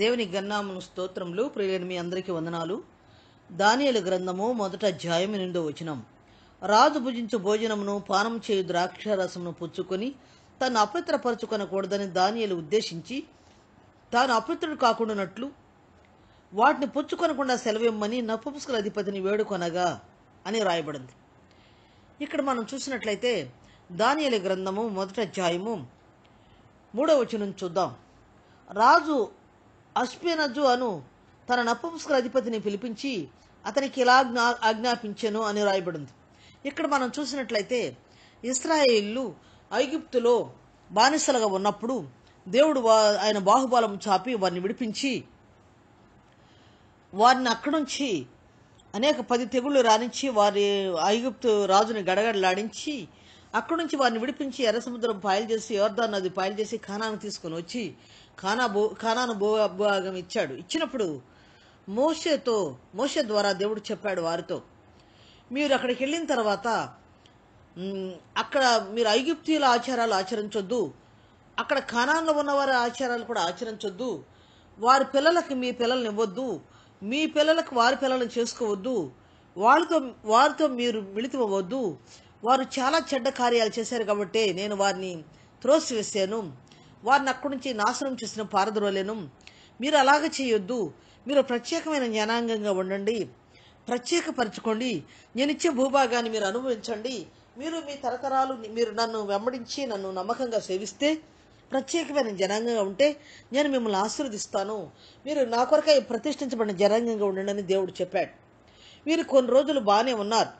దేవుని గన్నామును స్తోత్రములు ప్రియులని మీ అందరికీ వందనాలు దానియలు గ్రంథము మొదట అధ్యాయం నిండు వచనం రాజు భుజించు భోజనమును పానం చేయు ద్రాక్ష రసమును పుచ్చుకొని తను అపవిత్రపరచుకొనకూడదని దానియలు ఉద్దేశించి తాను అపవిత్రుడు కాకుండానట్లు వాటిని పుచ్చుకొనకుండా సెలవిమ్మని నపుపుసుకుల అధిపతిని వేడుకొనగా అని రాయబడింది ఇక్కడ మనం చూసినట్లయితే దానియలు గ్రంథము మొదట అధ్యాయము మూడవ వచనం చూద్దాం రాజు అశ్వినజు అను తన నపుంసక అధిపతిని పిలిపించి అతనికి ఇలా ఆజ్ఞాపించను అని రాయబడింది ఇక్కడ మనం చూసినట్లయితే ఇస్రాయేళ్లు ఐగుప్తులో బానిసలుగా ఉన్నప్పుడు దేవుడు ఆయన బాహుబలం చాపి వారిని విడిపించి వారిని అక్కడి నుంచి అనేక పది తెగుళ్ళు రాణించి వారి ఐగుప్తు రాజుని గడగడలాడించి అక్కడి నుంచి వారిని విడిపించి ఎర్ర సముద్రం పాయలు చేసి యోర్దాన్ నది పాయలు చేసి ఖానాను తీసుకొని వచ్చి ఖానా భూభాగం ఇచ్చాడు ఇచ్చినప్పుడు మోషేతో మోషే ద్వారా దేవుడు చెప్పాడు వారితో మీరు అక్కడికి వెళ్ళిన తర్వాత అక్కడ మీరు ఐగుప్తీయుల ఆచారాలు ఆచరించొద్దు అక్కడ కానాల్లో ఉన్న వారి ఆచారాలు కూడా ఆచరించొద్దు వారి పిల్లలకు మీ పిల్లల్ని ఇవ్వద్దు మీ పిల్లలకు వారి పిల్లలను చేసుకోవద్దు వాళ్ళతో వారితో మీరు మిళితమవ్వద్దు వారు చాలా చెడ్డ కార్యాలు చేశారు కాబట్టి నేను వారిని త్రోసివేశాను వారిని అక్కడి నుంచి నాశనం చేసిన పారదురలేను మీరు అలాగ చేయొద్దు మీరు ప్రత్యేకమైన జ్ఞానాంగంగా ఉండండి ప్రత్యేకపరచుకోండి ఇచ్చే భూభాగాన్ని మీరు అనుభవించండి మీరు మీ తరతరాలు మీరు నన్ను వెంబడించి నన్ను నమ్మకంగా సేవిస్తే ప్రత్యేకమైన జనాంగంగా ఉంటే నేను మిమ్మల్ని ఆశీర్వదిస్తాను మీరు నా కొరకై ప్రతిష్ఠించబడిన జనాంగంగా ఉండండి దేవుడు చెప్పాడు వీరు కొన్ని రోజులు బాగానే ఉన్నారు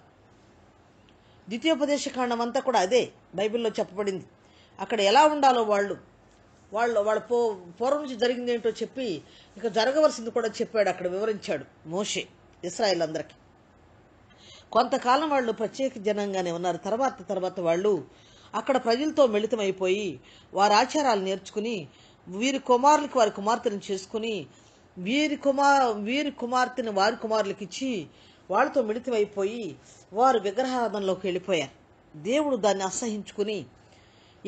ద్వితీయోపదేశ కాండం అంతా కూడా అదే బైబిల్లో చెప్పబడింది అక్కడ ఎలా ఉండాలో వాళ్ళు వాళ్ళు వాళ్ళ పో పూర్వం నుంచి జరిగింది ఏంటో చెప్పి ఇక జరగవలసింది కూడా చెప్పాడు అక్కడ వివరించాడు మోషే ఇస్రాయిల్ అందరికీ కొంతకాలం వాళ్ళు ప్రత్యేక జనంగానే ఉన్నారు తర్వాత తర్వాత వాళ్ళు అక్కడ ప్రజలతో మిళితమైపోయి వారి ఆచారాలు నేర్చుకుని వీరి కుమారులకి వారి కుమార్తెను చేసుకుని వీరి కుమార్ వీరి కుమార్తెను వారి కుమారులకి ఇచ్చి వాళ్ళతో మిళితమైపోయి వారు విగ్రహారాధనలోకి వెళ్ళిపోయారు దేవుడు దాన్ని అసహించుకుని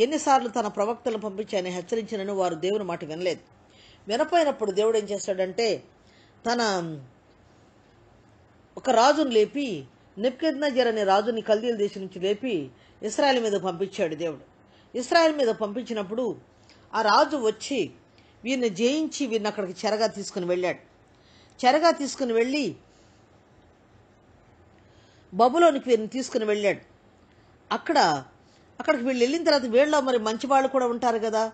ఎన్నిసార్లు తన ప్రవక్తలను పంపించి ఆయన హెచ్చరించినను వారు దేవుని మాట వినలేదు వినపోయినప్పుడు దేవుడు ఏం చేస్తాడంటే తన ఒక రాజును లేపి నెప్కెద్నజర్ అనే రాజుని కల్దీల దేశం నుంచి లేపి ఇస్రాయల్ మీద పంపించాడు దేవుడు ఇస్రాయల్ మీద పంపించినప్పుడు ఆ రాజు వచ్చి వీరిని జయించి వీరిని అక్కడికి చెరగా తీసుకుని వెళ్ళాడు చెరగా తీసుకుని వెళ్ళి బబులోనికి వీరిని తీసుకుని వెళ్ళాడు అక్కడ అక్కడికి వీళ్ళు వెళ్ళిన తర్వాత వీళ్ళలో మరి మంచి వాళ్ళు కూడా ఉంటారు కదా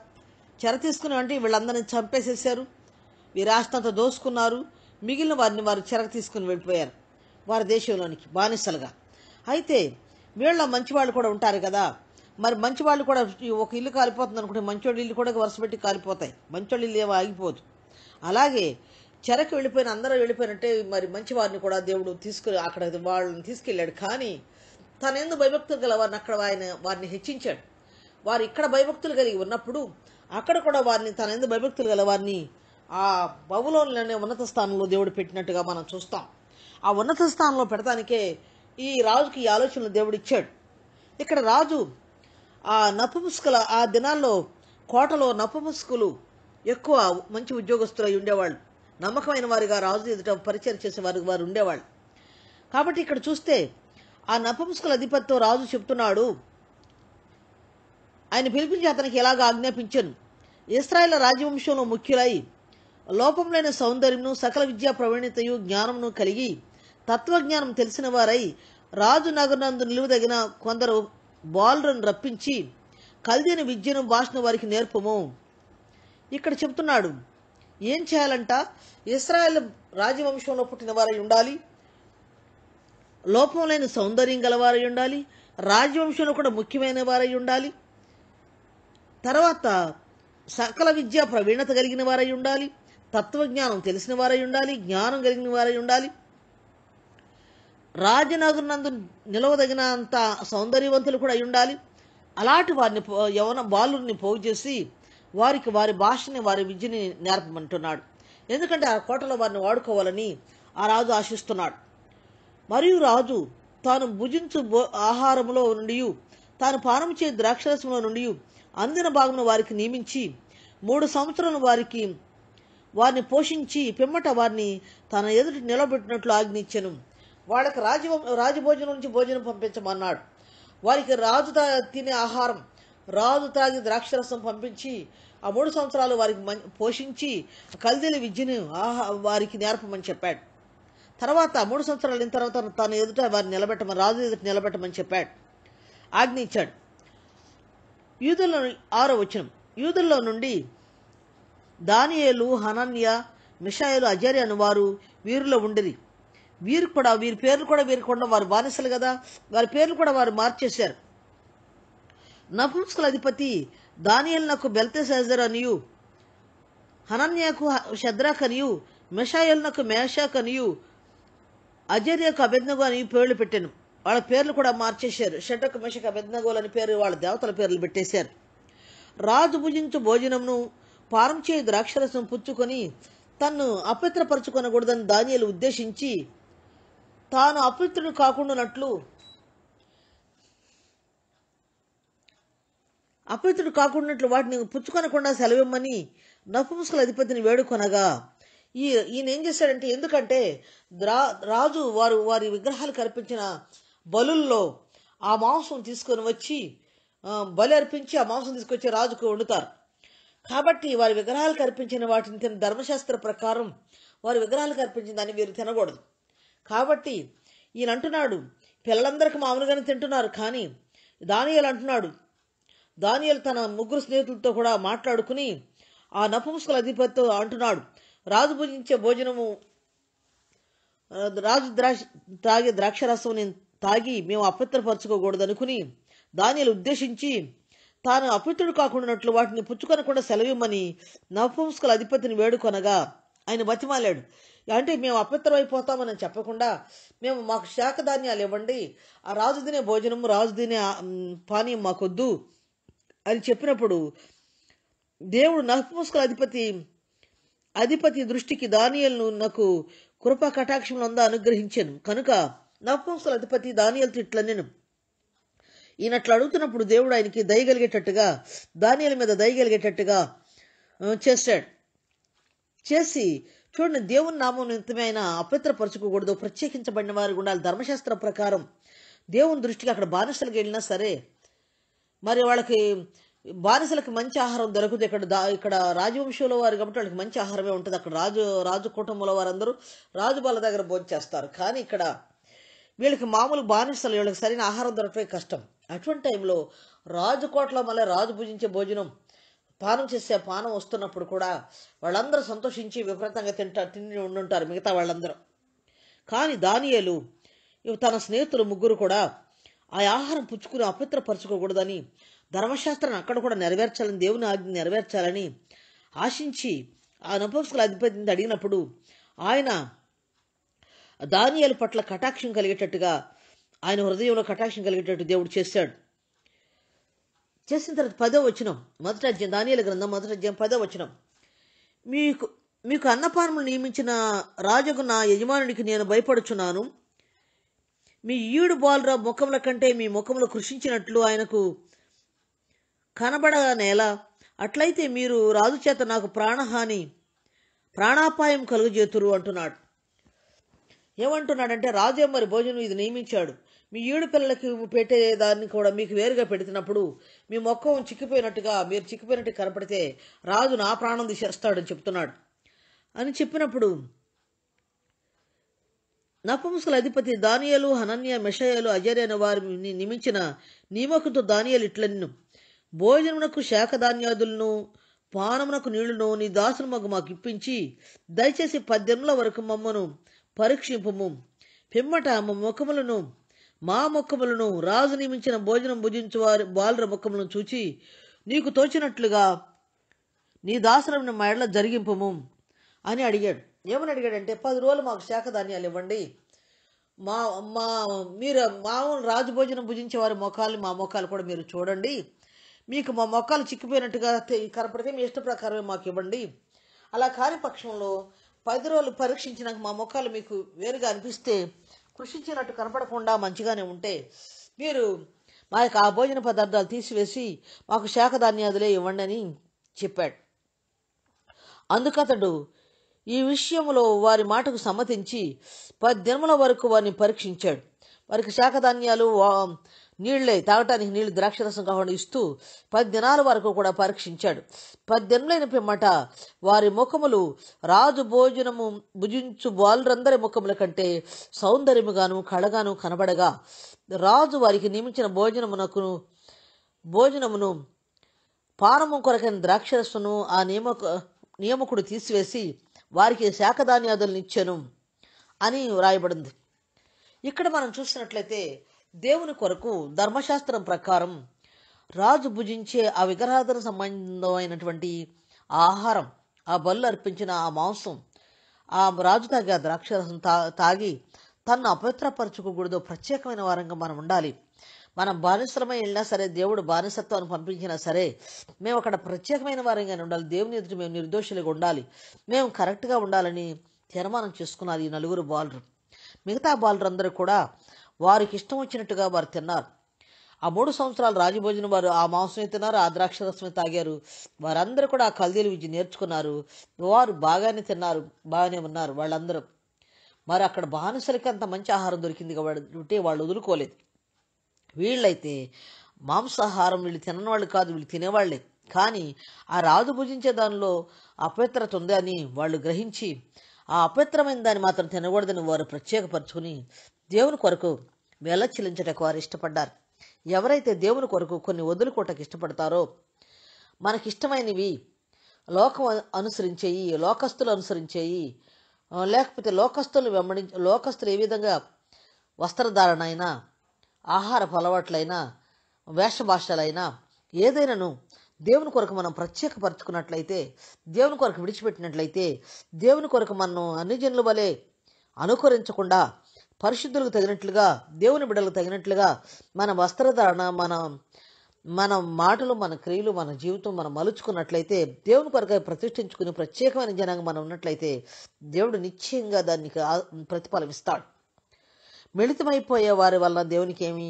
చెర తీసుకుని అంటే వీళ్ళందరిని చంపేసేసారు ఈ రాష్ట్రంతో దోసుకున్నారు మిగిలిన వారిని వారు చెరకు తీసుకుని వెళ్ళిపోయారు వారి దేశంలోనికి బానిసలుగా అయితే వీళ్ళ మంచివాళ్ళు కూడా ఉంటారు కదా మరి మంచివాళ్ళు కూడా ఒక ఇల్లు కాలిపోతుంది అనుకుంటే మంచోళ్ళ ఇల్లు కూడా వరుస పెట్టి కాలిపోతాయి మంచోళ్ళ ఇల్లు ఏమో ఆగిపోదు అలాగే చెరకు వెళ్ళిపోయిన అందరూ వెళ్ళిపోయినట్టే మరి మంచివారిని కూడా దేవుడు తీసుకుని అక్కడ వాళ్ళని తీసుకెళ్ళాడు కానీ తనెందు భయభక్తులు గల వారిని అక్కడ ఆయన వారిని హెచ్చించాడు వారు ఇక్కడ భయభక్తులు కలిగి ఉన్నప్పుడు అక్కడ కూడా వారిని తనెందు భయభక్తులు గల వారిని ఆ బబులోనే ఉన్నత స్థానంలో దేవుడు పెట్టినట్టుగా మనం చూస్తాం ఆ ఉన్నత స్థానంలో పెడతానికే ఈ రాజుకి ఈ ఆలోచనలు దేవుడు ఇచ్చాడు ఇక్కడ రాజు ఆ నపుముసుకుల ఆ దినాల్లో కోటలో నపుముసుకులు ఎక్కువ మంచి ఉద్యోగస్తులై ఉండేవాళ్ళు నమ్మకమైన వారిగా రాజు ఎదుట పరిచయం చేసే వారికి వారు ఉండేవాళ్ళు కాబట్టి ఇక్కడ చూస్తే ఆ నపుంసకుల అధిపతితో రాజు చెప్తున్నాడు ఆయన పిలిపించి అతనికి ఎలాగ ఆజ్ఞాపించను ఇస్రాయేల్ రాజవంశంలో ముఖ్యులై లేని సౌందర్యంను సకల విద్యా ప్రవీణతయు జ్ఞానంను కలిగి తత్వజ్ఞానం తెలిసిన వారై రాజు నగరందు నిలువదగిన కొందరు బాలులను రప్పించి కల్దీన విద్యను భాషను వారికి నేర్పము ఇక్కడ చెప్తున్నాడు ఏం చేయాలంట ఇస్రాయల్ రాజవంశంలో పుట్టిన వారై ఉండాలి లోపం లేని సౌందర్యం గలవారై ఉండాలి రాజవంశంలో కూడా ముఖ్యమైన వారై ఉండాలి తర్వాత సకల విద్య ప్రవీణత కలిగిన వారై ఉండాలి తత్వజ్ఞానం తెలిసిన వారై ఉండాలి జ్ఞానం కలిగిన వారై ఉండాలి రాజనగరునందు నిలవదగినంత సౌందర్యవంతులు కూడా అయి ఉండాలి అలాంటి వారిని యవన బాలుని పోగు చేసి వారికి వారి భాషని వారి విద్యని నేర్పమంటున్నాడు ఎందుకంటే ఆ కోటలో వారిని వాడుకోవాలని ఆ రాజు ఆశిస్తున్నాడు మరియు రాజు తాను భుజించు ఆహారములో నుండి తాను పానము చే ద్రాక్షరసంలో నుండి అందిన భాగమును వారికి నియమించి మూడు సంవత్సరాలు వారికి వారిని పోషించి పిమ్మట వారిని తన ఎదుటి నిలబెట్టినట్లు ఆజ్ఞించను వాళ్ళకి రాజ రాజభోజనం నుంచి భోజనం పంపించమన్నాడు వారికి రాజు తినే ఆహారం రాజు తాగి ద్రాక్షరసం పంపించి ఆ మూడు సంవత్సరాలు వారికి పోషించి కల్దీల విద్యను ఆహా వారికి నేర్పమని చెప్పాడు తర్వాత మూడు సంవత్సరాలు అయిన తర్వాత తను ఎదుట వారిని నిలబెట్టమని రాజు ఎదుట నిలబెట్టమని చెప్పాడు ఆజ్ఞించాడు యూదుల్లో ఆరో వచ్చిన యూదుల్లో నుండి దానియేలు హనన్య మిషాయలు అజర్య వారు వీరిలో ఉండిరి వీరు కూడా వీరి పేర్లు కూడా వీరికి ఉండడం వారు బానిసలు కదా వారి పేర్లు కూడా వారు మార్చేశారు నపుంసకుల అధిపతి దానియల్ నాకు బెల్తెసాజర్ అనియు హనన్యకు షద్రాక్ అనియు మెషాయల్ నాకు మేషాక్ అనియు అజర్యకు అభిజ్ఞగో అని పేర్లు పెట్టాను వాళ్ళ పేర్లు కూడా మార్చేశారు షటక మషక అభిజ్ఞగోలు అని పేరు వాళ్ళ దేవతల పేర్లు పెట్టేశారు రాజు భుజించు భోజనంను పారం చేయి ద్రాక్షరసం పుచ్చుకొని తను అపిత్రపరచుకొనకూడదని దానియలు ఉద్దేశించి తాను అపవిత్రుడు కాకుండానట్లు అపిత్రుడు కాకుండా వాటిని పుచ్చుకొనకుండా సెలవిమ్మని నపుంసకుల అధిపతిని వేడుకొనగా ఈ ఈయన ఏం చేశాడంటే ఎందుకంటే రాజు వారు వారి విగ్రహాలు కల్పించిన బలుల్లో ఆ మాంసం తీసుకొని వచ్చి బలి అర్పించి ఆ మాంసం తీసుకొచ్చి రాజుకు వండుతారు కాబట్టి వారి విగ్రహాలు కల్పించిన వాటిని తిన ధర్మశాస్త్ర ప్రకారం వారి విగ్రహాలు కల్పించిన దాన్ని వీరు తినకూడదు కాబట్టి ఈయన అంటున్నాడు పిల్లలందరికీ మామూలుగానే తింటున్నారు కానీ దానియలు అంటున్నాడు దానియలు తన ముగ్గురు స్నేహితులతో కూడా మాట్లాడుకుని ఆ నపుంసకుల అధిపతితో అంటున్నాడు రాజు భుజించే భోజనము రాజు ద్రాక్ష తాగే ద్రాక్షరసం నేను తాగి మేము అపవిత్రపరచుకోకూడదనుకుని దానిని ఉద్దేశించి తాను అపిత్రుడు కాకుండానట్లు వాటిని పుచ్చుకొనకుండా సెలవిమ్మని నవపుంస్కల అధిపతిని వేడుకొనగా ఆయన బతిమాలాడు అంటే మేము అపిత్రమైపోతామని చెప్పకుండా మేము మాకు శాఖధాన్యాలు ఇవ్వండి ఆ రాజు తినే భోజనము రాజు తినే పానీయం మాకొద్దు అని చెప్పినప్పుడు దేవుడు నవపుంస్కల అధిపతి అధిపతి దృష్టికి దానియల్ను నాకు కృపా అందా అనుగ్రహించాను కనుక నపుంసల అధిపతి దానియల్తో తిట్ల నేను ఈయనట్లు అడుగుతున్నప్పుడు దేవుడు ఆయనకి దయగలిగేటట్టుగా దానియల మీద దయగలిగేటట్టుగా చేశాడు చేసి చూడండి దేవుని నామం నిమిత్తమైన అపిత్రపరచుకోకూడదు ప్రత్యేకించబడిన వారికి ఉండాలి ధర్మశాస్త్ర ప్రకారం దేవుని దృష్టికి అక్కడ బానిసలకు వెళ్ళినా సరే మరి వాళ్ళకి బానిసలకు మంచి ఆహారం దొరకదు ఇక్కడ దా ఇక్కడ రాజవంశంలో వారు కాబట్టి వాళ్ళకి మంచి ఆహారమే ఉంటుంది అక్కడ రాజు రాజు కుటుంబంలో వారందరూ రాజు బాల దగ్గర భోజనం చేస్తారు కానీ ఇక్కడ వీళ్ళకి మామూలు బానిసలు వీళ్ళకి సరైన ఆహారం దొరకటమే కష్టం అటువంటి టైంలో రాజు కోట్ల మళ్ళీ రాజు పూజించే భోజనం పానం చేసే పానం వస్తున్నప్పుడు కూడా వాళ్ళందరూ సంతోషించి విపరీతంగా తింటారు తిని ఉండుంటారు మిగతా వాళ్ళందరూ కానీ దానియలు తన స్నేహితులు ముగ్గురు కూడా ఆ ఆహారం పుచ్చుకుని అపిత్రపరచుకోకూడదని ధర్మశాస్త్రాన్ని అక్కడ కూడా నెరవేర్చాలని దేవుని ఆజ్ఞ నెరవేర్చాలని ఆశించి ఆ నపుంసకుల అధిపతిని అడిగినప్పుడు ఆయన దానియలు పట్ల కటాక్షం కలిగేటట్టుగా ఆయన హృదయంలో కటాక్షం కలిగేటట్టు దేవుడు చేశాడు చేసిన తర్వాత పదో వచనం మొదటి అధ్యాయం గ్రంథం మొదటి అధ్యాయం పదో వచనం మీకు మీకు అన్నపానములు నియమించిన రాజుకు నా యజమానుడికి నేను భయపడుచున్నాను మీ ఈడు బాలురా ముఖముల కంటే మీ ముఖములు కృషించినట్లు ఆయనకు కనబడనేలా అట్లయితే మీరు రాజు చేత నాకు ప్రాణహాని ప్రాణాపాయం కలుగజేతురు అంటున్నాడు ఏమంటున్నాడంటే రాజే మరి భోజనం ఇది నియమించాడు మీ ఈడు పిల్లలకి పెట్టేదాన్ని కూడా మీకు వేరుగా పెడుతున్నప్పుడు మీ మొక్కం చిక్కిపోయినట్టుగా మీరు చిక్కిపోయినట్టు కనపడితే రాజు నా ప్రాణం తీసేస్తాడని చెప్తున్నాడు అని చెప్పినప్పుడు నపంసుల అధిపతి దానియలు హనన్య మిషయలు అజర్య అనే వారిని నియమించిన నియమకుతో దానియలు ఇట్లన్నీ భోజనమునకు శాఖధాన్యాదులను పానమునకు నీళ్లను నీ దాసులు మాకు ఇప్పించి దయచేసి పద్దెనిమిదిల వరకు మమ్మను పరీక్షింపము పిమ్మట మా ముఖములను మా ముఖములను రాజు నియమించిన భోజనం భుజించు వారి బాలుర ముఖములను చూచి నీకు తోచినట్లుగా నీ మా మెడల జరిగింపము అని అడిగాడు ఏమని అడిగాడంటే పది రోజులు మాకు శాఖ ధాన్యాలు ఇవ్వండి మా మా మీరు మామూలు రాజు భోజనం భుజించే వారి ముఖాలు మా ముఖాలు కూడా మీరు చూడండి మీకు మా మొక్కలు చిక్కిపోయినట్టుగా కనపడితే మీ ఇష్ట ప్రకారమే మాకు ఇవ్వండి అలా కాని పక్షంలో పది రోజులు పరీక్షించినాక మా మొక్కలు మీకు వేరుగా అనిపిస్తే కృషించినట్టు కనపడకుండా మంచిగానే ఉంటే మీరు మా యొక్క ఆ భోజన పదార్థాలు తీసివేసి మాకు ధాన్యాదులే ఇవ్వండి అని చెప్పాడు అందుకతడు ఈ విషయంలో వారి మాటకు సమ్మతించి పది దినముల వరకు వారిని పరీక్షించాడు వారికి శాఖధాన్యాలు నీళ్లే తాగటానికి నీళ్లు ద్రాక్షరసం కావడం ఇస్తూ పది దినాల వరకు కూడా పరీక్షించాడు పది దినములైన పిమ్మట వారి ముఖములు రాజు భోజనము భుజించు బాలురందరి ముఖముల కంటే సౌందర్యముగాను కళగాను కనబడగా రాజు వారికి నియమించిన భోజనమునకు భోజనమును పానము కొరకైన ద్రాక్షరసను ఆ నియమక నియమకుడు తీసివేసి వారికి శాఖ ధాన్యాదులను ఇచ్చాను అని వ్రాయబడింది ఇక్కడ మనం చూసినట్లయితే దేవుని కొరకు ధర్మశాస్త్రం ప్రకారం రాజు భుజించే ఆ విగ్రహాధన సంబంధమైనటువంటి ఆహారం ఆ బల్లు అర్పించిన ఆ మాంసం ఆ రాజు తాగి ఆ ద్రాక్షరసం తా తాగి తన్ను అపవిత్రపరచుకోకూడదు ప్రత్యేకమైన వారంగా మనం ఉండాలి మనం బానిసమై వెళ్ళినా సరే దేవుడు బానిసత్వాన్ని పంపించినా సరే మేము అక్కడ ప్రత్యేకమైన వారంగా ఉండాలి దేవుని ఎదుటి మేము నిర్దోషులుగా ఉండాలి మేము కరెక్ట్గా ఉండాలని తీర్మానం చేసుకున్నారు ఈ నలుగురు బాలురు మిగతా బాలురు అందరూ కూడా వారికి ఇష్టం వచ్చినట్టుగా వారు తిన్నారు ఆ మూడు సంవత్సరాలు రాజభోజనం వారు ఆ మాంసమే తిన్నారు ఆ ద్రాక్ష రసమే తాగారు వారందరూ కూడా ఆ కల్దీలు విద్య నేర్చుకున్నారు వారు బాగానే తిన్నారు బాగానే ఉన్నారు వాళ్ళందరూ మరి అక్కడ బానిసలకి అంత మంచి ఆహారం దొరికింది కాబట్టి వాళ్ళు వదులుకోలేదు వీళ్ళైతే మాంసాహారం వీళ్ళు తినని వాళ్ళు కాదు వీళ్ళు తినేవాళ్ళే కానీ ఆ రాజు భుజించే దానిలో అపవిత్రత ఉంది అని వాళ్ళు గ్రహించి ఆ అపవిత్రమైన దాన్ని మాత్రం తినకూడదని వారు ప్రత్యేకపరచుకుని దేవుని కొరకు వెలచిలించటకు వారు ఇష్టపడ్డారు ఎవరైతే దేవుని కొరకు కొన్ని వదులుకోటకు ఇష్టపడతారో మనకిష్టమైనవి లోకం అనుసరించేయి లోకస్తులు అనుసరించేయి లేకపోతే లోకస్తులు వెంబడి లోకస్తులు ఏ విధంగా వస్త్రధారణైనా ఆహారపు అలవాట్లైనా వేషభాషలైనా ఏదైనాను దేవుని కొరకు మనం ప్రత్యేకపరచుకున్నట్లయితే దేవుని కొరకు విడిచిపెట్టినట్లయితే దేవుని కొరకు మనం అన్ని జనుల వలె అనుకరించకుండా పరిశుద్ధులకు తగినట్లుగా దేవుని బిడ్డలకు తగినట్లుగా మన వస్త్రధారణ మన మన మాటలు మన క్రియలు మన జీవితం మనం మలుచుకున్నట్లయితే దేవుని కొరకై ప్రతిష్ఠించుకుని ప్రత్యేకమైన జనంగా మనం ఉన్నట్లయితే దేవుడు నిశ్చయంగా దానికి ప్రతిఫలమిస్తాడు మిళితమైపోయే వారి వలన దేవునికి ఏమీ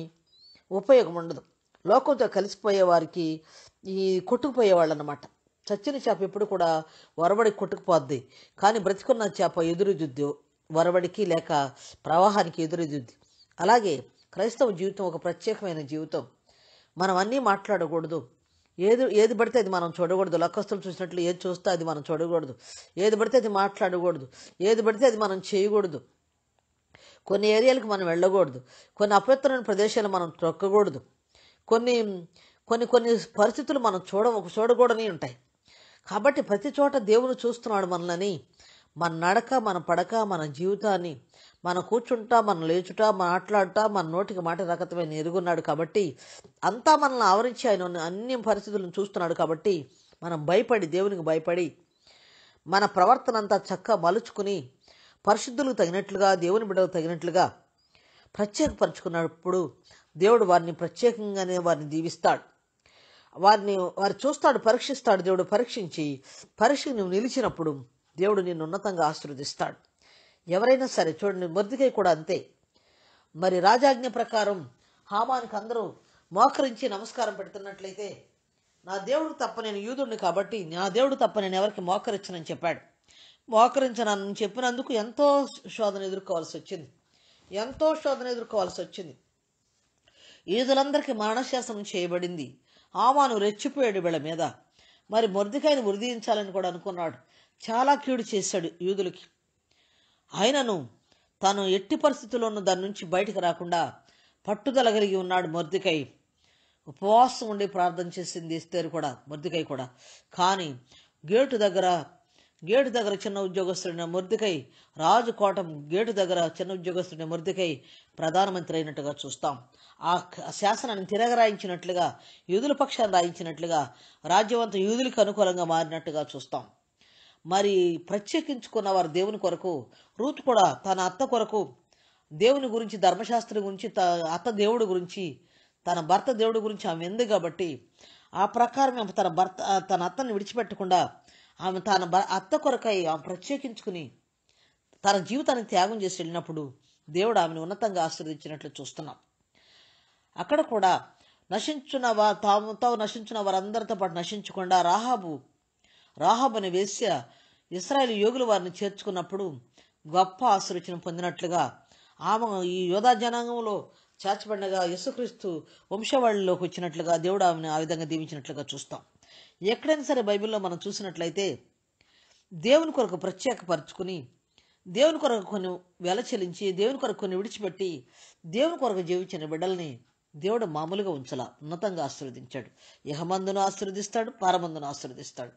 ఉపయోగం ఉండదు లోకంతో కలిసిపోయే వారికి ఈ కొట్టుకుపోయే వాళ్ళు అనమాట చచ్చిన చేప ఎప్పుడు కూడా వరబడి కొట్టుకుపోద్ది కానీ బ్రతికున్న చేప ఎదురు వరవడికి లేక ప్రవాహానికి ఎదురెదుద్ది అలాగే క్రైస్తవ జీవితం ఒక ప్రత్యేకమైన జీవితం మనం అన్నీ మాట్లాడకూడదు ఏది ఏది పడితే అది మనం చూడకూడదు లక్కస్తులు చూసినట్లు ఏది చూస్తే అది మనం చూడకూడదు ఏది పడితే అది మాట్లాడకూడదు ఏది పడితే అది మనం చేయకూడదు కొన్ని ఏరియాలకు మనం వెళ్ళకూడదు కొన్ని అపవిత్రమైన ప్రదేశాలు మనం తొక్కకూడదు కొన్ని కొన్ని కొన్ని పరిస్థితులు మనం చూడ చూడకూడని ఉంటాయి కాబట్టి ప్రతి చోట దేవుని చూస్తున్నాడు మనల్ని మన నడక మన పడక మన జీవితాన్ని మన కూర్చుంటా మన లేచుట మాట్లాడుట మన నోటికి మాట రకతమైన ఎరుగున్నాడు కాబట్టి అంతా మనల్ని ఆవరించి ఆయన అన్ని పరిస్థితులను చూస్తున్నాడు కాబట్టి మనం భయపడి దేవునికి భయపడి మన ప్రవర్తన అంతా చక్క మలుచుకుని పరిశుద్ధులకు తగినట్లుగా దేవుని బిడ్డలకు తగినట్లుగా ప్రత్యేకపరుచుకున్నప్పుడు దేవుడు వారిని ప్రత్యేకంగానే వారిని దీవిస్తాడు వారిని వారు చూస్తాడు పరీక్షిస్తాడు దేవుడు పరీక్షించి పరీక్ష నువ్వు నిలిచినప్పుడు దేవుడు నిన్ను ఉన్నతంగా ఆశీర్వదిస్తాడు ఎవరైనా సరే చూడండి మొద్దికై కూడా అంతే మరి రాజాజ్ఞ ప్రకారం హామానికి అందరూ మోకరించి నమస్కారం పెడుతున్నట్లయితే నా దేవుడు తప్ప నేను యూదుడిని కాబట్టి నా దేవుడు తప్ప నేను ఎవరికి మోకరించనని చెప్పాడు మోకరించనని చెప్పినందుకు ఎంతో శోధన ఎదుర్కోవాల్సి వచ్చింది ఎంతో శోధన ఎదుర్కోవాల్సి వచ్చింది ఈదులందరికీ మరణశాసనం చేయబడింది ఆమాను రెచ్చిపోయాడు వీళ్ళ మీద మరి మొర్దికాయను మృదించాలని కూడా అనుకున్నాడు చాలా కీడు చేశాడు యూదులకి ఆయనను తాను ఎట్టి పరిస్థితుల్లోనూ దాని నుంచి బయటకు రాకుండా పట్టుదల కలిగి ఉన్నాడు మొర్దికై ఉపవాసం ఉండి ప్రార్థన చేసింది ఇస్తారు కూడా మొర్దికై కూడా కానీ గేటు దగ్గర గేటు దగ్గర చిన్న ఉద్యోగస్తుడైన మొర్దికై రాజు కోటం గేటు దగ్గర చిన్న ఉద్యోగస్తుడైన మొర్దికై ప్రధానమంత్రి అయినట్టుగా చూస్తాం ఆ శాసనాన్ని తిరగరాయించినట్లుగా యూదుల పక్షాన్ని రాయించినట్లుగా రాజ్యవంత యూదులకు అనుకూలంగా మారినట్టుగా చూస్తాం మరి ప్రత్యేకించుకున్న వారు దేవుని కొరకు రూత్ కూడా తన అత్త కొరకు దేవుని గురించి ధర్మశాస్త్రం గురించి త అత్త దేవుడి గురించి తన భర్త దేవుడి గురించి ఆమె ఎందు కాబట్టి ఆ ప్రకారం ఆమె తన భర్త తన అత్తని విడిచిపెట్టకుండా ఆమె తన అత్త కొరకై ఆమె ప్రత్యేకించుకుని తన జీవితాన్ని త్యాగం చేసి వెళ్ళినప్పుడు దేవుడు ఆమెను ఉన్నతంగా ఆశీర్వదించినట్లు చూస్తున్నాం అక్కడ కూడా నశించున తావు నశించిన వారందరితో పాటు నశించకుండా రాహాబు రాహబని వేశ్య ఇస్రాయేల్ యోగులు వారిని చేర్చుకున్నప్పుడు గొప్ప ఆశ్రచన పొందినట్లుగా ఆమె ఈ యోధా జనాంగంలో చేర్చబడగా యసుక్రీస్తు వంశవాళిలోకి వచ్చినట్లుగా దేవుడు ఆమెను ఆ విధంగా దీవించినట్లుగా చూస్తాం ఎక్కడైనా సరే బైబిల్లో మనం చూసినట్లయితే దేవుని కొరకు ప్రత్యేకపరచుకుని దేవుని కొరకు కొన్ని వెల చెల్లించి దేవుని కొరకు కొన్ని విడిచిపెట్టి దేవుని కొరకు జీవించిన బిడ్డల్ని దేవుడు మామూలుగా ఉంచల ఉన్నతంగా ఆశీర్వదించాడు యహమందును ఆశీర్వదిస్తాడు పరమందును ఆశీర్వదిస్తాడు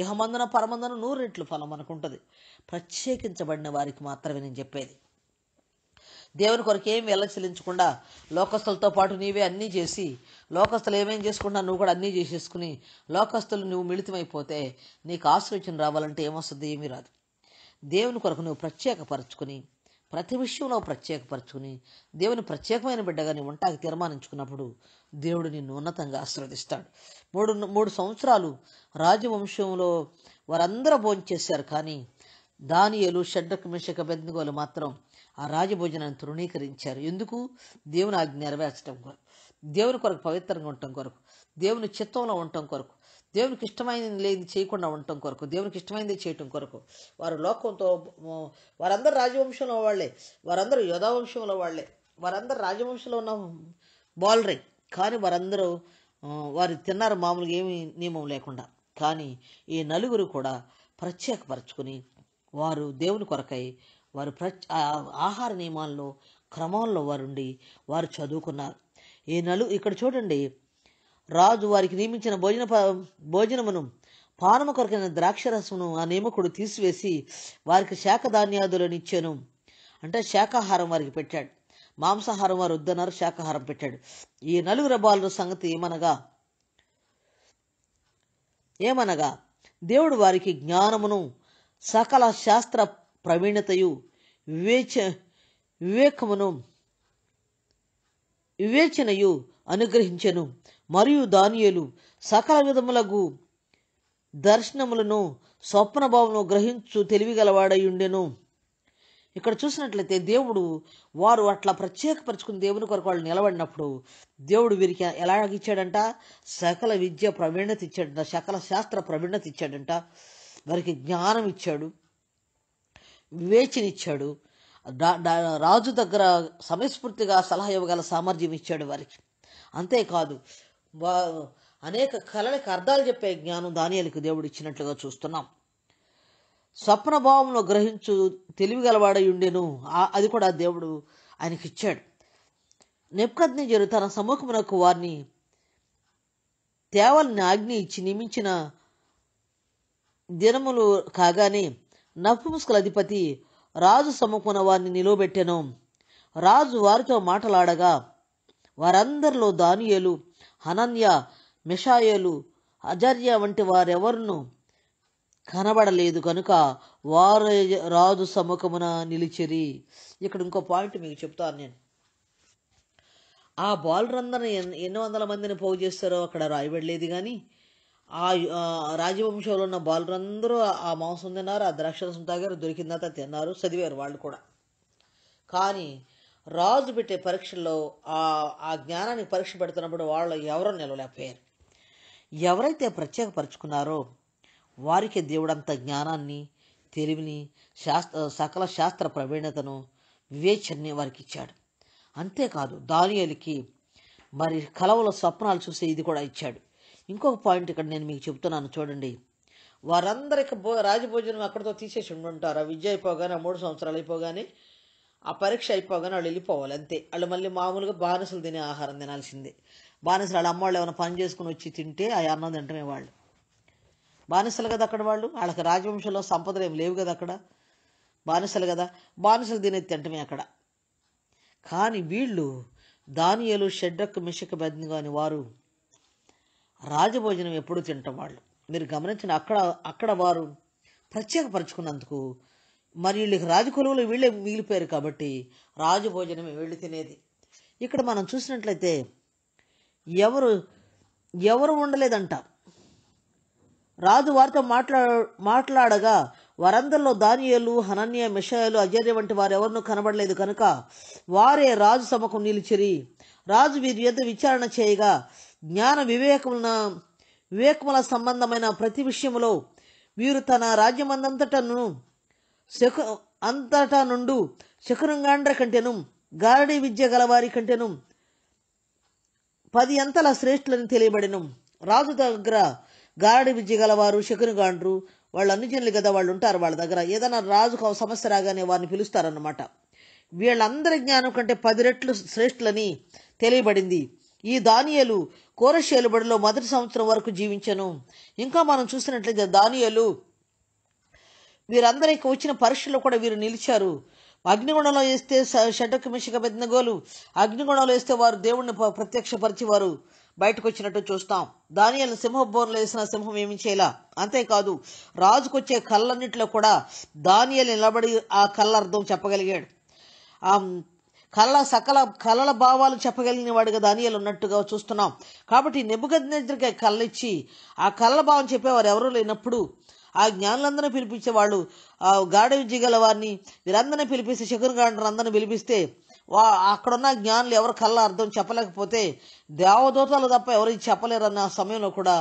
యహమందున పరమందున నూరు రెట్లు ఫలం అనుకుంటుంది ప్రత్యేకించబడిన వారికి మాత్రమే నేను చెప్పేది దేవుని కొరకు వెళ్ళ చెల్లించకుండా లోకస్తులతో పాటు నీవే అన్నీ చేసి లోకస్తులు ఏమేం చేసుకున్నా నువ్వు కూడా అన్నీ చేసేసుకుని లోకస్తులు నువ్వు మిళితమైపోతే నీకు ఆశ్రయించిన రావాలంటే ఏమొస్తుంది ఏమీ రాదు దేవుని కొరకు నువ్వు ప్రత్యేకపరచుకుని ప్రతి విషయంలో ప్రత్యేకపరచుకుని దేవుని ప్రత్యేకమైన బిడ్డగా నీ ఉంటాకి తీర్మానించుకున్నప్పుడు దేవుడు నిన్ను ఉన్నతంగా ఆశీర్వదిస్తాడు మూడు మూడు సంవత్సరాలు రాజవంశంలో వారందరూ భోంచేశారు కానీ దానియలు షడ్డకు మిషక బెందుగోలు మాత్రం ఆ రాజభోజనాన్ని తృణీకరించారు ఎందుకు దేవుని ఆజ్ఞ నెరవేర్చడం కొరకు దేవుని కొరకు పవిత్రంగా ఉండటం కొరకు దేవుని చిత్తంలో ఉండటం కొరకు దేవునికి ఇష్టమైనది లేని చేయకుండా ఉండటం కొరకు దేవునికి ఇష్టమైనది చేయటం కొరకు వారు లోకంతో వారందరూ రాజవంశంలో వాళ్ళే వారందరూ యోధావంశంలో వాళ్ళే వారందరూ రాజవంశంలో ఉన్న బాలరే కానీ వారందరూ వారు తిన్నారు మామూలుగా ఏమి నియమం లేకుండా కానీ ఈ నలుగురు కూడా ప్రత్యేకపరచుకుని వారు దేవుని కొరకై వారు ప్ర ఆహార నియమాల్లో క్రమంలో వారుండి వారు చదువుకున్నారు ఈ నలు ఇక్కడ చూడండి రాజు వారికి నియమించిన భోజన భోజనమును పానము కొరకైన ద్రాక్షరసమును ఆ నియమకుడు తీసివేసి వారికి శాఖ ధాన్యాదులను ఇచ్చాను అంటే శాఖాహారం వారికి పెట్టాడు మాంసాహారం వారు వద్దన్నారు శాఖాహారం పెట్టాడు ఈ నలుగురు బాలుల సంగతి ఏమనగా ఏమనగా దేవుడు వారికి జ్ఞానమును సకల శాస్త్ర ప్రవీణతయు వివేచ వివేకమును వివేచనయు అనుగ్రహించను మరియు దానియేలు సకల విధములకు దర్శనములను స్వప్నభావమును గ్రహించు ఉండెను ఇక్కడ చూసినట్లయితే దేవుడు వారు అట్లా ప్రత్యేకపరచుకుని దేవుని కొరకు వాళ్ళు నిలబడినప్పుడు దేవుడు వీరికి ఎలా ఇచ్చాడంట సకల విద్య ప్రవీణత ఇచ్చాడంట సకల శాస్త్ర ప్రవీణత ఇచ్చాడంట వారికి జ్ఞానం ఇచ్చాడు వివేచనిచ్చాడు రాజు దగ్గర సమయస్ఫూర్తిగా సలహా ఇవ్వగల సామర్థ్యం ఇచ్చాడు వారికి అంతేకాదు అనేక కళలకు అర్థాలు చెప్పే జ్ఞానం దానియలకు దేవుడు ఇచ్చినట్లుగా చూస్తున్నాం స్వప్నభావంలో గ్రహించు తెలివి గలవాడయుండెను అది కూడా దేవుడు ఆయనకి ఇచ్చాడు నిప్రజ్ఞజరు తన సముఖమునకు వారిని తేవల్ని ఆజ్ఞ ఇచ్చి నియమించిన దినములు కాగానే నపుముస్కల అధిపతి రాజు సముఖమున వారిని నిలువబెట్టెను రాజు వారితో మాటలాడగా వారందరిలో దానియలు హనన్య మిషాయలు అజర్య వంటి వారెవరును కనబడలేదు కనుక వారు రాజు సముఖమున నిలిచిరి ఇక్కడ ఇంకో పాయింట్ మీకు చెప్తాను నేను ఆ బాలరందరూ ఎన్ని వందల మందిని పోగు చేస్తారో అక్కడ రాయబడలేదు కానీ ఆ రాజవంశంలో ఉన్న బాలురందరూ ఆ మాంసం తిన్నారు ఆ ద్రాక్షరసం తాగారు దొరికిన తర్వాత తిన్నారు చదివారు వాళ్ళు కూడా కానీ రాజు పెట్టే పరీక్షల్లో ఆ జ్ఞానానికి పరీక్ష పెడుతున్నప్పుడు వాళ్ళు ఎవరో నిలవలేకపోయారు ఎవరైతే ప్రత్యేకపరుచుకున్నారో వారికి దేవుడంత జ్ఞానాన్ని తెలివిని శాస్త్ర సకల శాస్త్ర ప్రవీణతను వివేచనని వారికి ఇచ్చాడు అంతేకాదు దానియలకి మరి కలవల స్వప్నాలు చూసే ఇది కూడా ఇచ్చాడు ఇంకొక పాయింట్ ఇక్కడ నేను మీకు చెప్తున్నాను చూడండి వారందరికి భో రాజభోజనం అక్కడితో తీసేసి ఉండుంటారు ఆ విద్య అయిపోగానే మూడు సంవత్సరాలు అయిపోగానే ఆ పరీక్ష అయిపోగానే వాళ్ళు వెళ్ళిపోవాలి అంతే వాళ్ళు మళ్ళీ మామూలుగా బానిసలు తినే ఆహారం తినాల్సిందే బానిసలు వాళ్ళ అమ్మవాళ్ళు ఏమైనా పని చేసుకుని వచ్చి తింటే ఆ అన్నం తింటమే వాళ్ళు బానిసలు కదా అక్కడ వాళ్ళు వాళ్ళకి రాజవంశంలో సంపదలు ఏమి లేవు కదా అక్కడ బానిసలు కదా బానిసలు తినేది తింటమే అక్కడ కానీ వీళ్ళు దానియలు షెడ్రక్ మిషక బెద్ని కాని వారు రాజభోజనం ఎప్పుడూ తింటాం వాళ్ళు మీరు గమనించిన అక్కడ అక్కడ వారు ప్రత్యేకపరచుకున్నందుకు మరి వీళ్ళకి రాజకులంలో వీళ్ళే మిగిలిపోయారు కాబట్టి రాజు భోజనమే వీళ్ళు తినేది ఇక్కడ మనం చూసినట్లయితే ఎవరు ఎవరు ఉండలేదంట రాజు వారితో మాట్లా మాట్లాడగా వారందరిలో దానియలు హనన్య మిషాయాలు అజర్య వంటి వారు ఎవరినూ కనబడలేదు కనుక వారే రాజు సమకు నిలిచిరి రాజు వీరి యొక్క విచారణ చేయగా జ్ఞాన వివేకమున వివేకముల సంబంధమైన ప్రతి విషయంలో వీరు తన రాజ్యమందంతటను శకు అంతటా నుండు శకునంగాండ్ర కంటెను గారడి విద్య గలవారి కంటెను పది అంతల శ్రేష్ఠులని తెలియబడెను రాజు దగ్గర గారడి విద్య గలవారు శకునుగాండ్రు వాళ్ళు అన్ని జనులు కదా వాళ్ళు ఉంటారు వాళ్ళ దగ్గర ఏదైనా రాజుకు సమస్య రాగానే వారిని పిలుస్తారన్నమాట వీళ్ళందరి జ్ఞానం కంటే పది రెట్లు శ్రేష్ఠులని తెలియబడింది ఈ దానియలు కోరశేలుబడిలో మొదటి సంవత్సరం వరకు జీవించను ఇంకా మనం చూసినట్లయితే దానియలు వీరందరికీ వచ్చిన పరీక్షలో కూడా వీరు నిలిచారు అగ్నిగుణంలో వేస్తే షటకు మిషక గోలు అగ్నిగుణంలో వేస్తే వారు దేవుణ్ణి ప్రత్యక్షపరిచి వారు బయటకు వచ్చినట్టు చూస్తాం దానియాలను సింహబోర్లు వేసిన సింహం ఏమి చేయాల అంతేకాదు రాజుకొచ్చే కళ్ళన్నింటిలో కూడా దానియాలు నిలబడి ఆ కళ్ళ అర్థం చెప్పగలిగాడు ఆ కళ్ళ సకల కళల భావాలు చెప్పగలిగిన వాడిగా దానియాలు ఉన్నట్టుగా చూస్తున్నాం కాబట్టి నిబుగజ్ఞకి కళ్ళిచ్చి ఆ కళ్ళ భావం చెప్పేవారు ఎవరూ లేనప్పుడు ఆ జ్ఞానులందరినీ పిలిపించే వాళ్ళు ఆ గాఢ విద్య గల వారిని వీరందరినీ పిలిపిస్తే శకునగాండ్రు అందరిని పిలిపిస్తే వా అక్కడున్న జ్ఞానులు ఎవరు కళ్ళ అర్థం చెప్పలేకపోతే దేవదూతలు తప్ప ఎవరు చెప్పలేరు అన్న సమయంలో కూడా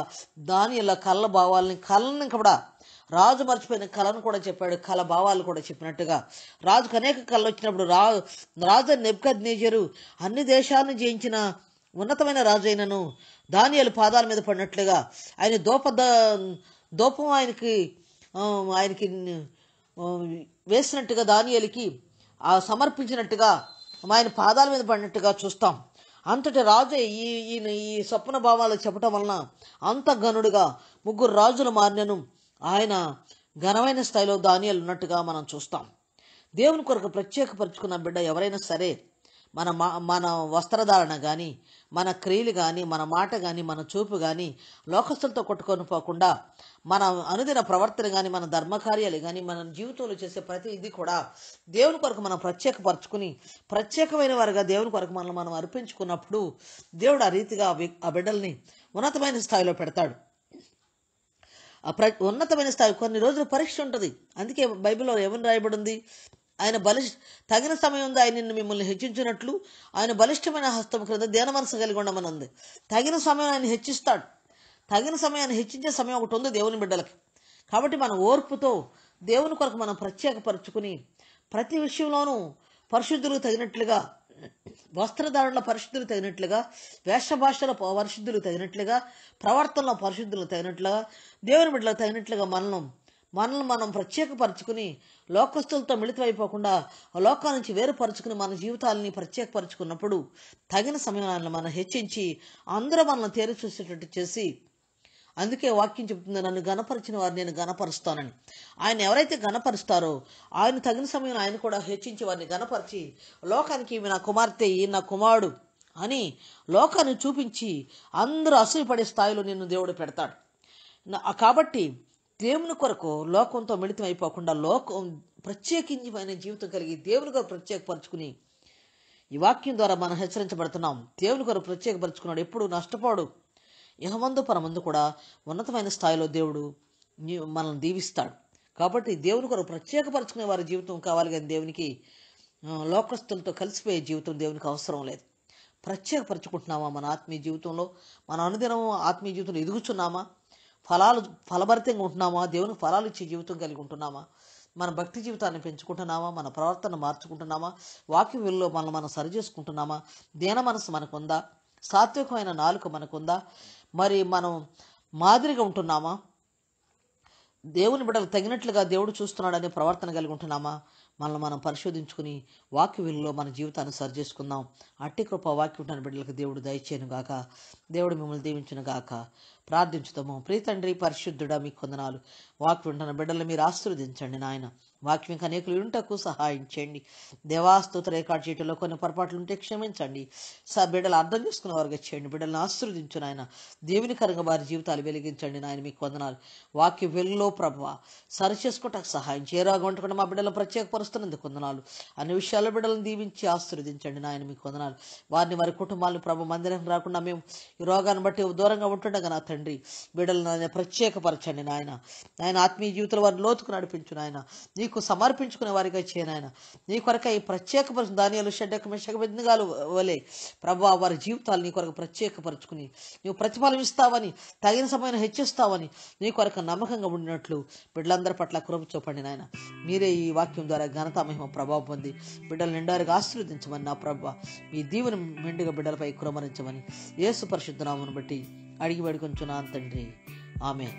దాని ఇలా కళ్ళ భావాలని కళ్ళని కూడా రాజు మర్చిపోయిన కళను కూడా చెప్పాడు కళ భావాలు కూడా చెప్పినట్టుగా రాజుకు అనేక కళలు వచ్చినప్పుడు రా రాజు నెబ్కద్నేజరు అన్ని దేశాలను జయించిన ఉన్నతమైన రాజు అయినను దానియలు పాదాల మీద పడినట్లుగా ఆయన దోపద దూపం ఆయనకి ఆయనకి వేసినట్టుగా దానియలకి సమర్పించినట్టుగా ఆయన పాదాల మీద పడినట్టుగా చూస్తాం అంతటి రాజే ఈ ఈయన ఈ స్వప్న భావాలు చెప్పటం వలన అంత గనుడుగా ముగ్గురు రాజులు మారినను ఆయన ఘనమైన స్థాయిలో దానియాలు ఉన్నట్టుగా మనం చూస్తాం దేవుని కొరకు ప్రత్యేకపరుచుకున్న బిడ్డ ఎవరైనా సరే మన మా మన వస్త్రధారణ కానీ మన క్రియలు కానీ మన మాట కానీ మన చూపు కానీ లోకస్తులతో కొట్టుకొని పోకుండా మన అనుదిన ప్రవర్తన కానీ మన ధర్మకార్యాలు కానీ మన జీవితంలో చేసే ప్రతి ఇది కూడా దేవుని కొరకు మనం ప్రత్యేకపరచుకుని ప్రత్యేకమైన వారిగా దేవుని కొరకు మనల్ని మనం అర్పించుకున్నప్పుడు దేవుడు ఆ రీతిగా ఆ బిడ్డల్ని ఉన్నతమైన స్థాయిలో పెడతాడు ప్ర ఉన్నతమైన స్థాయి కొన్ని రోజులు పరీక్ష ఉంటుంది అందుకే బైబిల్లో ఏమని రాయబడింది ఆయన బలిష్ తగిన సమయం ఉంది ఆయన నిన్ను మిమ్మల్ని హెచ్చించినట్లు ఆయన బలిష్టమైన హస్తం క్రింద దేన మనసు కలిగి ఉండమని ఉంది తగిన సమయం ఆయన హెచ్చిస్తాడు తగిన సమయాన్ని హెచ్చించే సమయం ఒకటి ఉంది దేవుని బిడ్డలకి కాబట్టి మన ఓర్పుతో దేవుని కొరకు మనం ప్రత్యేకపరుచుకుని ప్రతి విషయంలోనూ పరిశుద్ధులకు తగినట్లుగా వస్త్రధారణల పరిశుద్ధులు తగినట్లుగా వేషభాషలో పరిశుద్ధులు తగినట్లుగా ప్రవర్తనలో పరిశుద్ధులు తగినట్లుగా దేవుని బిడ్డలకు తగినట్లుగా మనలం మనల్ని మనం ప్రత్యేకపరచుకుని లోకస్తులతో మిళితమైపోకుండా లోకాల నుంచి వేరుపరుచుకుని మన జీవితాలని ప్రత్యేకపరచుకున్నప్పుడు తగిన సమయాన్ని మనం హెచ్చించి అందరూ మనల్ని తేరు చూసేటట్టు చేసి అందుకే వాక్యం చెబుతుంది నన్ను గణపరిచిన వారు నేను గణపరుస్తానని ఆయన ఎవరైతే గణపరుస్తారో ఆయన తగిన సమయం ఆయన కూడా హెచ్చించి వారిని గణపరిచి లోకానికి ఈమె నా కుమార్తె ఈ నా కుమారుడు అని లోకాన్ని చూపించి అందరూ అసూయపడే స్థాయిలో నిన్ను దేవుడు పెడతాడు కాబట్టి దేవుని కొరకు లోకంతో మిళితం అయిపోకుండా లోకం ప్రత్యేకించి ఆయన జీవితం కలిగి దేవుని కొరకు ప్రత్యేకపరచుకుని ఈ వాక్యం ద్వారా మనం హెచ్చరించబడుతున్నాం దేవుని కొరకు ప్రత్యేకపరచుకున్నాడు ఎప్పుడు నష్టపోడు ఇహమందు పరమందు కూడా ఉన్నతమైన స్థాయిలో దేవుడు మనల్ని దీవిస్తాడు కాబట్టి దేవుని కొరకు ప్రత్యేకపరచుకునే వారి జీవితం కావాలి కానీ దేవునికి లోకస్తులతో కలిసిపోయే జీవితం దేవునికి అవసరం లేదు ప్రత్యేకపరచుకుంటున్నామా మన ఆత్మీయ జీవితంలో మన అనుదినము ఆత్మీయ జీవితంలో ఎదుగుతున్నామా ఫలాలు ఫలభరితంగా ఉంటున్నామా దేవునికి ఫలాలు ఇచ్చే జీవితం కలిగి ఉంటున్నామా మన భక్తి జీవితాన్ని పెంచుకుంటున్నామా మన ప్రవర్తన మార్చుకుంటున్నామా వాక్య విలువలో మనం మనం సరిచేసుకుంటున్నామా దేన మనసు మనకుందా సాత్వికమైన నాలుక మనకుందా మరి మనం మాదిరిగా ఉంటున్నామా దేవుని బిడ్డలు తగినట్లుగా దేవుడు చూస్తున్నాడనే ప్రవర్తన కలిగి ఉంటున్నామా మనల్ని మనం పరిశోధించుకుని వాక్య విలువలో మన జీవితాన్ని సరి చేసుకుందాం అట్టి కృప ఉంటాను బిడ్డలకు దేవుడు దయచేయను గాక దేవుడు మిమ్మల్ని దీవించును గాక ప్రార్థించుతాము ప్రీతండ్రి పరిశుద్ధుడా మీకు కొందనాలు ఉంటాను బిడ్డలు మీరు ఆశీర్వదించండి నాయన వాక్యం అనేకులు ఉంటకు సహాయం చేయండి దేవాస్తుత రికార్డ్ చేయటంలో కొన్ని పొరపాట్లు ఉంటే క్షమించండి సార్ బిడ్డలు అర్థం చేసుకున్న వారుగా చేయండి బిడ్డలను ఆశీర్వదించు నాయన దేవునికరంగా వారి జీవితాలు వెలిగించండి నాయన మీకు వందనాలు వాక్య వెళ్ళలో ప్రభావ సరి చేసుకోవటానికి సహాయం చేయరాగా ఉండకుండా మా బిడ్డలను ప్రత్యేకపరుస్తున్నందుకు వందనాలు అన్ని విషయాల్లో బిడ్డలను దీవించి ఆశీర్వదించండి నాయన మీకు వందనాలు వారిని వారి కుటుంబాలను ప్రభు మందిరం రాకుండా మేము ఈ రోగాన్ని బట్టి దూరంగా ఉంటుండగా నా తండ్రి బిడ్డలను ప్రత్యేకపరచండి నాయన నాయన ఆత్మీయ జీవితంలో వారిని లోతుకు నడిపించు నాయన నీ నీకు సమర్పించుకునే వారిగా చేయనాయన నీ ఈ ప్రత్యేక పరుచు ధాన్యాలు షడ్డక మెషకబెందుగాలు వలే ప్రభు వారి జీవితాలు నీ కొరకు ప్రత్యేకపరచుకుని నువ్వు ప్రతిఫలం ఇస్తావని తగిన సమయం హెచ్చిస్తావని నీ కొరకు నమ్మకంగా ఉండినట్లు బిడ్డలందరి పట్ల కృప చూపండి నాయన మీరే ఈ వాక్యం ద్వారా ఘనత మహిమ ప్రభావం పొంది బిడ్డలు నిండారుగా ఆశీర్వదించమని నా ప్రభు మీ దీవెన మెండుగా బిడ్డలపై కురమరించమని యేసు రామును బట్టి అడిగి పడుకుంటున్నాను తండ్రి ఆమె